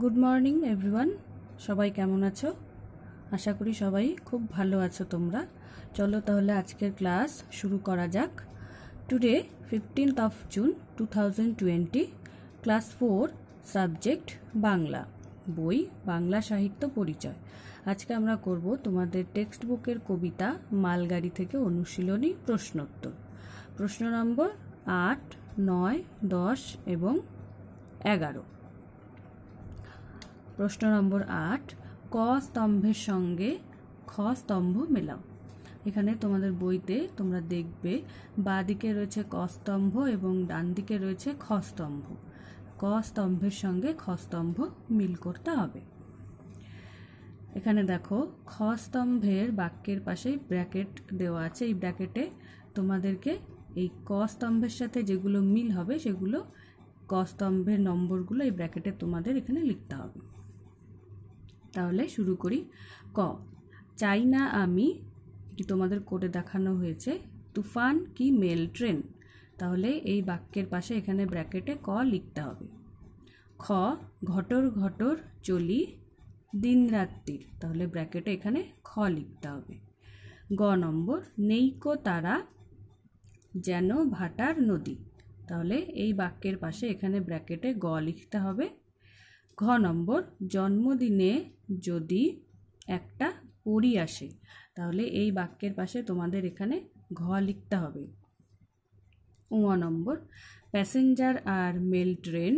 good morning everyone সবাই কেমন আছো আশা করি সবাই খুব ভালো আছো তোমরা চলো তাহলে আজকের ক্লাস শুরু করা যাক today fifteenth of June two thousand twenty class four subject Bangla বই বাংলা সাহিত্য পরিচয় আজকে আমরা করব তোমাদের টেক্সট বুকের কবিতা মালগাড়ি থেকে অনুশীলনী প্রশ্নোত্তর প্রশ্ন নম্বর আট নয় দশ এবং এগারো প্রশ্ন নম্বর আট ক স্তম্ভের সঙ্গে খ স্তম্ভ মেলাও এখানে তোমাদের বইতে তোমরা দেখবে বা দিকে রয়েছে ক স্তম্ভ এবং ডান দিকে রয়েছে খ স্তম্ভ ক স্তম্ভের সঙ্গে খ স্তম্ভ মিল করতে হবে এখানে দেখো খ স্তম্ভের বাক্যের পাশে ব্র্যাকেট দেওয়া আছে এই ব্র্যাকেটে তোমাদেরকে এই ক স্তম্ভের সাথে যেগুলো মিল হবে সেগুলো ক স্তম্ভের নম্বরগুলো এই ব্র্যাকেটে তোমাদের এখানে লিখতে হবে তাহলে শুরু করি ক চাই না আমি এটি তোমাদের কোর্টে দেখানো হয়েছে তুফান কি মেল ট্রেন তাহলে এই বাক্যের পাশে এখানে ব্র্যাকেটে ক লিখতে হবে খ ঘটর ঘটর চলি দিন রাত্রির তাহলে ব্র্যাকেটে এখানে খ লিখতে হবে গ নম্বর নেইকো তারা যেন ভাটার নদী তাহলে এই বাক্যের পাশে এখানে ব্র্যাকেটে গ লিখতে হবে ঘ নম্বর জন্মদিনে যদি একটা পরি আসে তাহলে এই বাক্যের পাশে তোমাদের এখানে ঘ লিখতে হবে উ নম্বর প্যাসেঞ্জার আর মেল ট্রেন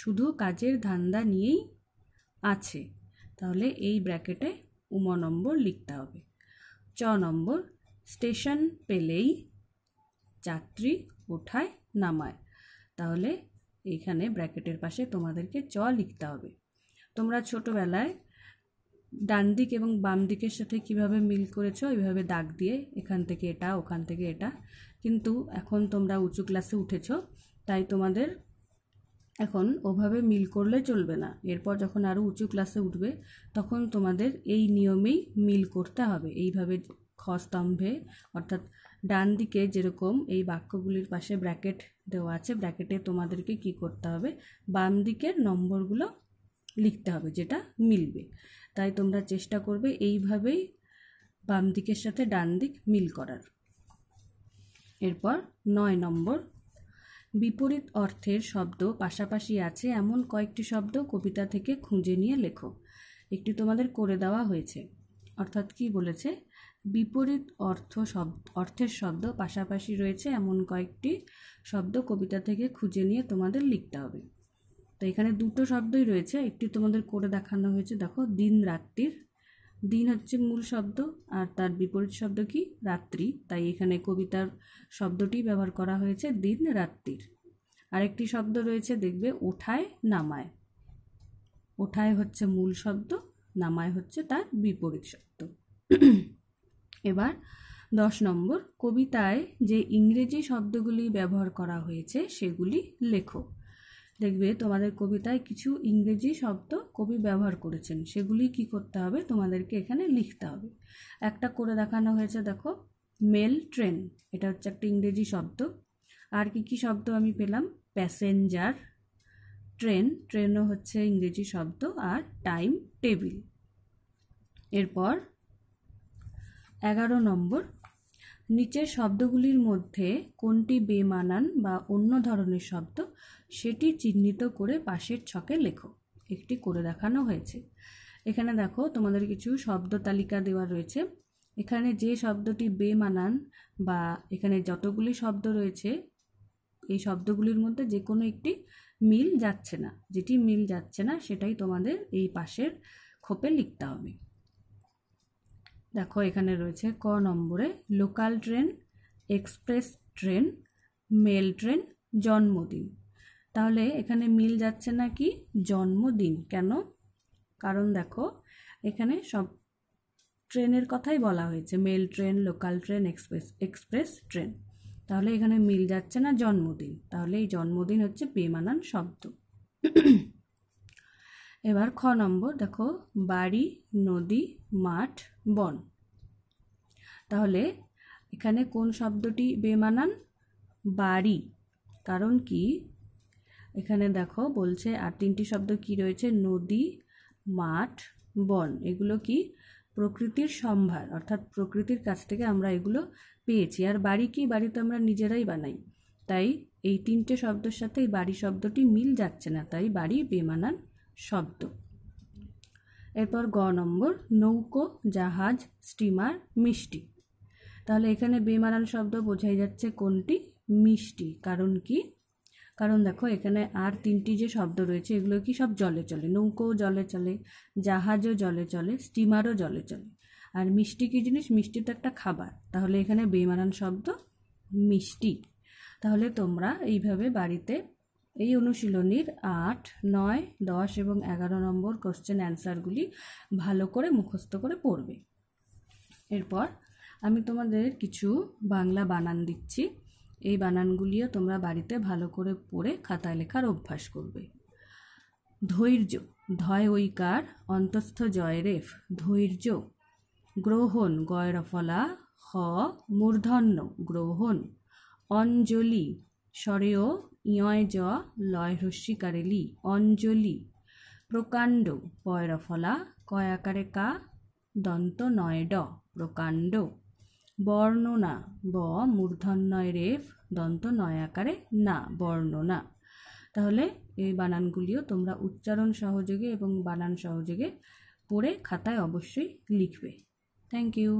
শুধু কাজের ধান্দা নিয়েই আছে তাহলে এই ব্র্যাকেটে উম নম্বর লিখতে হবে চ নম্বর স্টেশন পেলেই যাত্রী ওঠায় নামায় তাহলে এইখানে ব্র্যাকেটের পাশে তোমাদেরকে চ লিখতে হবে তোমরা ছোটোবেলায় ডান দিক এবং বাম দিকের সাথে কিভাবে মিল করেছো এইভাবে দাগ দিয়ে এখান থেকে এটা ওখান থেকে এটা কিন্তু এখন তোমরা উঁচু ক্লাসে উঠেছো তাই তোমাদের এখন ওভাবে মিল করলে চলবে না এরপর যখন আরও উঁচু ক্লাসে উঠবে তখন তোমাদের এই নিয়মেই মিল করতে হবে এইভাবে খ স্তম্ভে অর্থাৎ ডান দিকে যেরকম এই বাক্যগুলির পাশে ব্র্যাকেট দেওয়া আছে ব্র্যাকেটে তোমাদেরকে কি করতে হবে বাম দিকের নম্বরগুলো লিখতে হবে যেটা মিলবে তাই তোমরা চেষ্টা করবে এইভাবেই বাম দিকের সাথে ডান দিক মিল করার এরপর নয় নম্বর বিপরীত অর্থের শব্দ পাশাপাশি আছে এমন কয়েকটি শব্দ কবিতা থেকে খুঁজে নিয়ে লেখো একটি তোমাদের করে দেওয়া হয়েছে অর্থাৎ কি বলেছে বিপরীত অর্থ শব্দ অর্থের শব্দ পাশাপাশি রয়েছে এমন কয়েকটি শব্দ কবিতা থেকে খুঁজে নিয়ে তোমাদের লিখতে হবে তো এখানে দুটো শব্দই রয়েছে একটি তোমাদের করে দেখানো হয়েছে দেখো দিন রাত্রির দিন হচ্ছে মূল শব্দ আর তার বিপরীত শব্দ কি রাত্রি তাই এখানে কবিতার শব্দটি ব্যবহার করা হয়েছে দিন রাত্রির আরেকটি শব্দ রয়েছে দেখবে ওঠায় নামায় ওঠায় হচ্ছে মূল শব্দ নামায় হচ্ছে তার বিপরীত শব্দ এবার দশ নম্বর কবিতায় যে ইংরেজি শব্দগুলি ব্যবহার করা হয়েছে সেগুলি লেখো দেখবে তোমাদের কবিতায় কিছু ইংরেজি শব্দ কবি ব্যবহার করেছেন সেগুলি কি করতে হবে তোমাদেরকে এখানে লিখতে হবে একটা করে দেখানো হয়েছে দেখো মেল ট্রেন এটা হচ্ছে একটা ইংরেজি শব্দ আর কি কি শব্দ আমি পেলাম প্যাসেঞ্জার ট্রেন ট্রেনও হচ্ছে ইংরেজি শব্দ আর টাইম টেবিল এরপর এগারো নম্বর নিচের শব্দগুলির মধ্যে কোনটি বেমানান বা অন্য ধরনের শব্দ সেটি চিহ্নিত করে পাশের ছকে লেখো একটি করে দেখানো হয়েছে এখানে দেখো তোমাদের কিছু শব্দ তালিকা দেওয়া রয়েছে এখানে যে শব্দটি বেমানান বা এখানে যতগুলি শব্দ রয়েছে এই শব্দগুলির মধ্যে যে কোনো একটি মিল যাচ্ছে না যেটি মিল যাচ্ছে না সেটাই তোমাদের এই পাশের খোপে লিখতে হবে দেখো এখানে রয়েছে ক নম্বরে local train express train mail train জন্মদিন তাহলে এখানে মিল যাচ্ছে না কি জন্মদিন কেন কারণ দেখো এখানে সব ট্রেনের কথাই বলা হয়েছে mail train local train express express train তাহলে এখানে মিল যাচ্ছে না জন্মদিন তাহলে এই জন্মদিন হচ্ছে বেমানান শব্দ এবার খ নম্বর দেখো বাড়ি নদী মাঠ বন তাহলে এখানে কোন শব্দটি বেমানান বাড়ি কারণ কি এখানে দেখো বলছে আর তিনটি শব্দ কি রয়েছে নদী মাঠ বন এগুলো কি প্রকৃতির সম্ভার অর্থাৎ প্রকৃতির কাছ থেকে আমরা এগুলো পেয়েছি আর বাড়ি কি বাড়ি তো আমরা নিজেরাই বানাই তাই এই তিনটে শব্দের সাথে এই বাড়ি শব্দটি মিল যাচ্ছে না তাই বাড়ি বেমানান শব্দ এরপর গ নম্বর নৌকো জাহাজ স্টিমার মিষ্টি তাহলে এখানে বেমারান শব্দ বোঝাই যাচ্ছে কোনটি মিষ্টি কারণ কি কারণ দেখো এখানে আর তিনটি যে শব্দ রয়েছে এগুলো কি সব জলে চলে নৌকোও জলে চলে জাহাজও জলে চলে স্টিমারও জলে চলে আর মিষ্টি কি জিনিস মিষ্টি তো একটা খাবার তাহলে এখানে বেমারান শব্দ মিষ্টি তাহলে তোমরা এইভাবে বাড়িতে এই অনুশীলনীর আট নয় দশ এবং এগারো নম্বর কোশ্চেন অ্যান্সারগুলি ভালো করে মুখস্থ করে পড়বে এরপর আমি তোমাদের কিছু বাংলা বানান দিচ্ছি এই বানানগুলিও তোমরা বাড়িতে ভালো করে পড়ে খাতায় লেখার অভ্যাস করবে ধৈর্য ধয় ঐকার অন্তস্থ জয়রেফ ধৈর্য গ্রহণ গয়রফলা হ মূর্ধন্য গ্রহণ অঞ্জলি সরেয় ইয় জ লয় হস্যিকারে অঞ্জলি প্রকাণ্ড পয়র কয়াকারে কা দন্ত নয় ড প্রকাণ্ড বর্ণনা ব মূর্ধন্যয় রেফ দন্ত নয় আকারে না বর্ণনা তাহলে এই বানানগুলিও তোমরা উচ্চারণ সহযোগে এবং বানান সহযোগে পড়ে খাতায় অবশ্যই লিখবে থ্যাংক ইউ